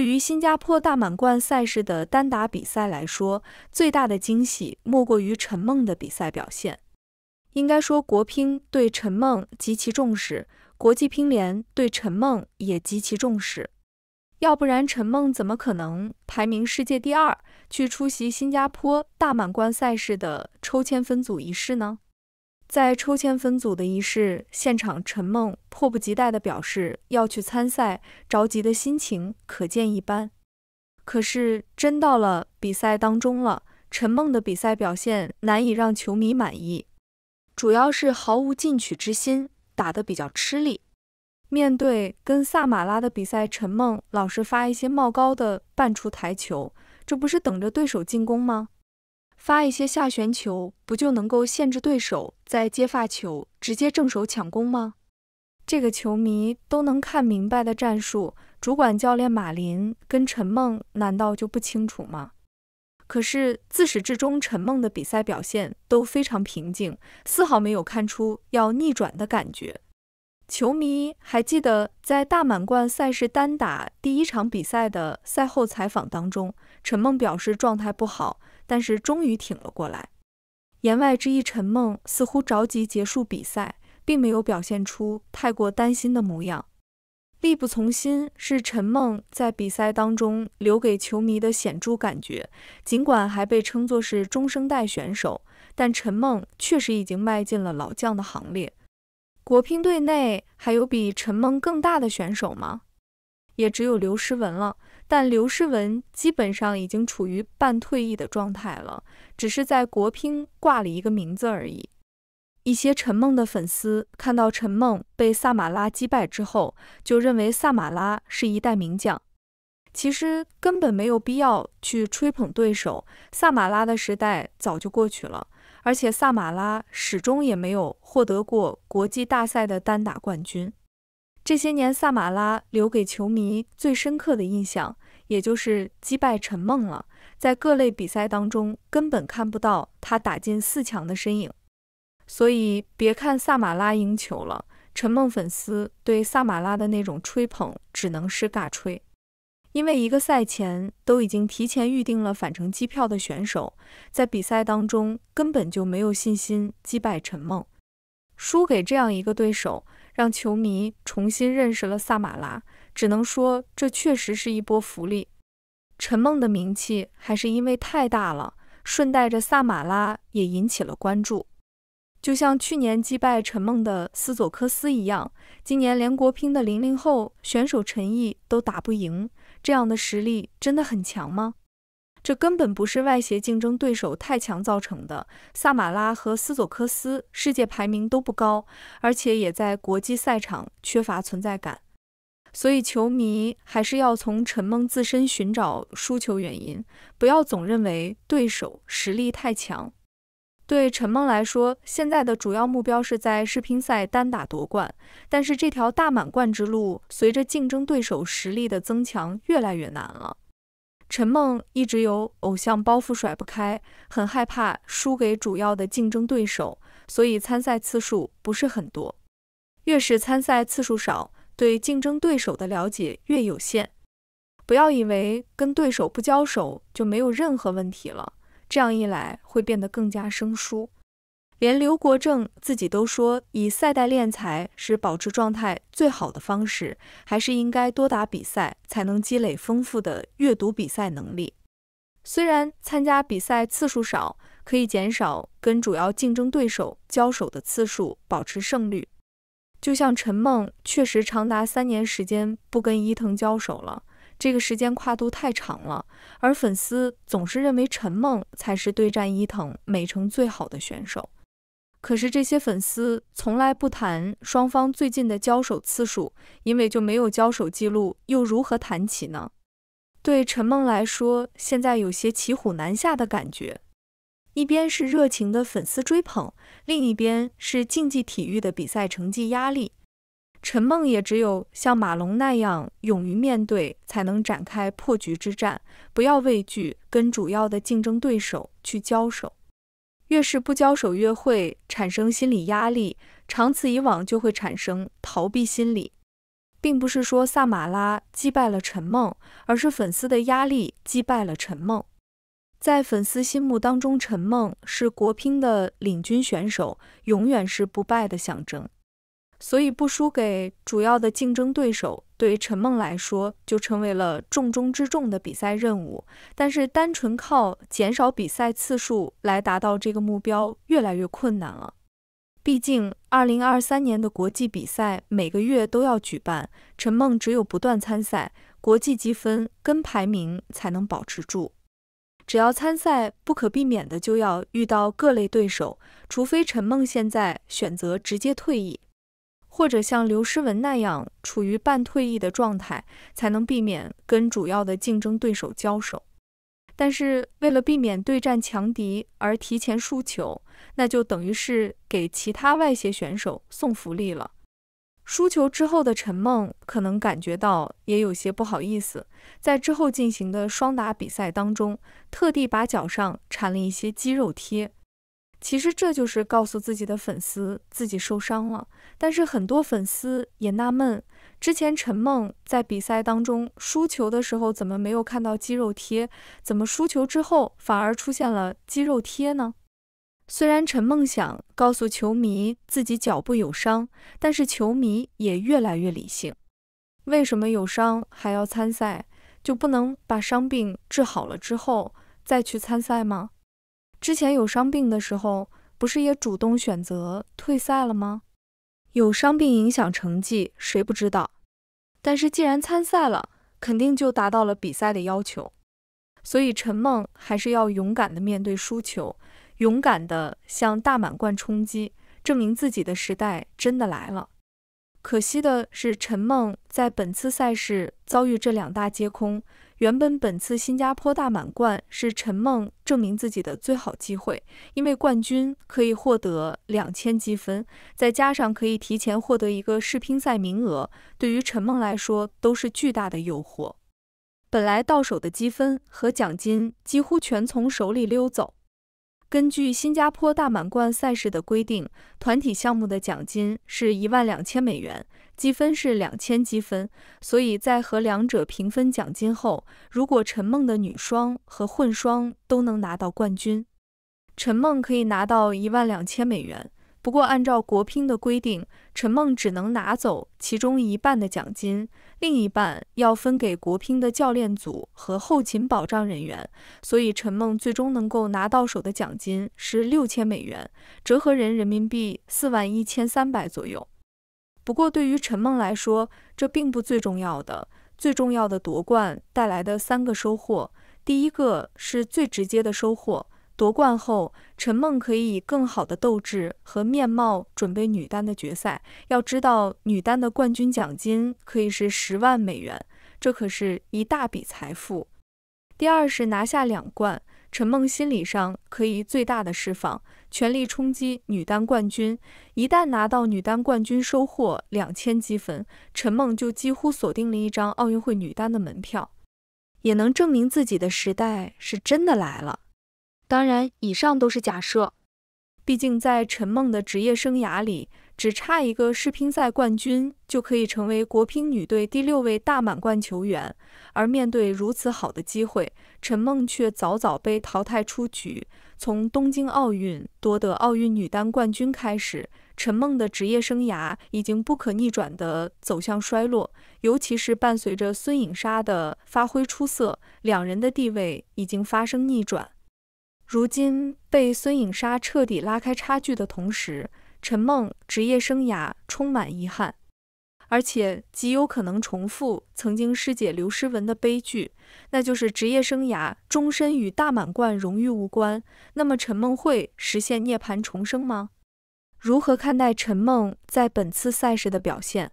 对于新加坡大满贯赛事的单打比赛来说，最大的惊喜莫过于陈梦的比赛表现。应该说，国乒对陈梦极其重视，国际乒联对陈梦也极其重视。要不然，陈梦怎么可能排名世界第二，去出席新加坡大满贯赛事的抽签分组仪式呢？在抽签分组的仪式现场，陈梦迫不及待地表示要去参赛，着急的心情可见一斑。可是真到了比赛当中了，陈梦的比赛表现难以让球迷满意，主要是毫无进取之心，打得比较吃力。面对跟萨马拉的比赛，陈梦老是发一些冒高的半出台球，这不是等着对手进攻吗？发一些下旋球，不就能够限制对手在接发球直接正手抢攻吗？这个球迷都能看明白的战术，主管教练马林跟陈梦难道就不清楚吗？可是自始至终，陈梦的比赛表现都非常平静，丝毫没有看出要逆转的感觉。球迷还记得，在大满贯赛事单打第一场比赛的赛后采访当中，陈梦表示状态不好。但是终于挺了过来。言外之意，陈梦似乎着急结束比赛，并没有表现出太过担心的模样。力不从心是陈梦在比赛当中留给球迷的显著感觉。尽管还被称作是中生代选手，但陈梦确实已经迈进了老将的行列。国乒队内还有比陈梦更大的选手吗？也只有刘诗雯了。但刘诗雯基本上已经处于半退役的状态了，只是在国乒挂了一个名字而已。一些陈梦的粉丝看到陈梦被萨马拉击败之后，就认为萨马拉是一代名将。其实根本没有必要去吹捧对手，萨马拉的时代早就过去了，而且萨马拉始终也没有获得过国际大赛的单打冠军。这些年，萨马拉留给球迷最深刻的印象，也就是击败陈梦了。在各类比赛当中，根本看不到他打进四强的身影。所以，别看萨马拉赢球了，陈梦粉丝对萨马拉的那种吹捧，只能是尬吹。因为一个赛前都已经提前预定了返程机票的选手，在比赛当中根本就没有信心击败陈梦，输给这样一个对手。让球迷重新认识了萨马拉，只能说这确实是一波福利。陈梦的名气还是因为太大了，顺带着萨马拉也引起了关注。就像去年击败陈梦的斯佐克斯一样，今年连国乒的零零后选手陈毅都打不赢，这样的实力真的很强吗？这根本不是外协竞争对手太强造成的。萨马拉和斯佐克斯世界排名都不高，而且也在国际赛场缺乏存在感。所以，球迷还是要从陈梦自身寻找输球原因，不要总认为对手实力太强。对陈梦来说，现在的主要目标是在世乒赛单打夺冠，但是这条大满贯之路，随着竞争对手实力的增强，越来越难了。陈梦一直有偶像包袱甩不开，很害怕输给主要的竞争对手，所以参赛次数不是很多。越是参赛次数少，对竞争对手的了解越有限。不要以为跟对手不交手就没有任何问题了，这样一来会变得更加生疏。连刘国正自己都说，以赛代练才是保持状态最好的方式，还是应该多打比赛才能积累丰富的阅读比赛能力。虽然参加比赛次数少，可以减少跟主要竞争对手交手的次数，保持胜率。就像陈梦确实长达三年时间不跟伊藤交手了，这个时间跨度太长了，而粉丝总是认为陈梦才是对战伊藤美诚最好的选手。可是这些粉丝从来不谈双方最近的交手次数，因为就没有交手记录，又如何谈起呢？对陈梦来说，现在有些骑虎难下的感觉，一边是热情的粉丝追捧，另一边是竞技体育的比赛成绩压力。陈梦也只有像马龙那样勇于面对，才能展开破局之战，不要畏惧跟主要的竞争对手去交手。越是不交手，越会产生心理压力，长此以往就会产生逃避心理。并不是说萨马拉击败了陈梦，而是粉丝的压力击败了陈梦。在粉丝心目当中，陈梦是国乒的领军选手，永远是不败的象征。所以不输给主要的竞争对手，对陈梦来说就成为了重中之重的比赛任务。但是单纯靠减少比赛次数来达到这个目标越来越困难了。毕竟，二零二三年的国际比赛每个月都要举办，陈梦只有不断参赛，国际积分跟排名才能保持住。只要参赛，不可避免的就要遇到各类对手，除非陈梦现在选择直接退役。或者像刘诗雯那样处于半退役的状态，才能避免跟主要的竞争对手交手。但是为了避免对战强敌而提前输球，那就等于是给其他外协选手送福利了。输球之后的陈梦可能感觉到也有些不好意思，在之后进行的双打比赛当中，特地把脚上缠了一些肌肉贴。其实这就是告诉自己的粉丝自己受伤了，但是很多粉丝也纳闷，之前陈梦在比赛当中输球的时候怎么没有看到肌肉贴，怎么输球之后反而出现了肌肉贴呢？虽然陈梦想告诉球迷自己脚部有伤，但是球迷也越来越理性，为什么有伤还要参赛？就不能把伤病治好了之后再去参赛吗？之前有伤病的时候，不是也主动选择退赛了吗？有伤病影响成绩，谁不知道？但是既然参赛了，肯定就达到了比赛的要求。所以陈梦还是要勇敢的面对输球，勇敢的向大满贯冲击，证明自己的时代真的来了。可惜的是，陈梦在本次赛事遭遇这两大皆空。原本本次新加坡大满贯是陈梦证明自己的最好机会，因为冠军可以获得两千积分，再加上可以提前获得一个世乒赛名额，对于陈梦来说都是巨大的诱惑。本来到手的积分和奖金几乎全从手里溜走。根据新加坡大满贯赛事的规定，团体项目的奖金是一万两千美元，积分是两千积分。所以在和两者平分奖金后，如果陈梦的女双和混双都能拿到冠军，陈梦可以拿到一万两千美元。不过，按照国乒的规定，陈梦只能拿走其中一半的奖金，另一半要分给国乒的教练组和后勤保障人员。所以，陈梦最终能够拿到手的奖金是六千美元，折合人人民币四万一千三百左右。不过，对于陈梦来说，这并不最重要的，最重要的夺冠带来的三个收获。第一个是最直接的收获。夺冠后，陈梦可以以更好的斗志和面貌准备女单的决赛。要知道，女单的冠军奖金可以是十万美元，这可是一大笔财富。第二是拿下两冠，陈梦心理上可以最大的释放，全力冲击女单冠军。一旦拿到女单冠军，收获两千积分，陈梦就几乎锁定了一张奥运会女单的门票，也能证明自己的时代是真的来了。当然，以上都是假设。毕竟，在陈梦的职业生涯里，只差一个世乒赛冠军就可以成为国乒女队第六位大满贯球员。而面对如此好的机会，陈梦却早早被淘汰出局。从东京奥运夺得奥运女单冠军开始，陈梦的职业生涯已经不可逆转地走向衰落。尤其是伴随着孙颖莎的发挥出色，两人的地位已经发生逆转。如今被孙颖莎彻底拉开差距的同时，陈梦职业生涯充满遗憾，而且极有可能重复曾经师姐刘诗雯的悲剧，那就是职业生涯终身与大满贯荣誉无关。那么陈梦会实现涅槃重生吗？如何看待陈梦在本次赛事的表现？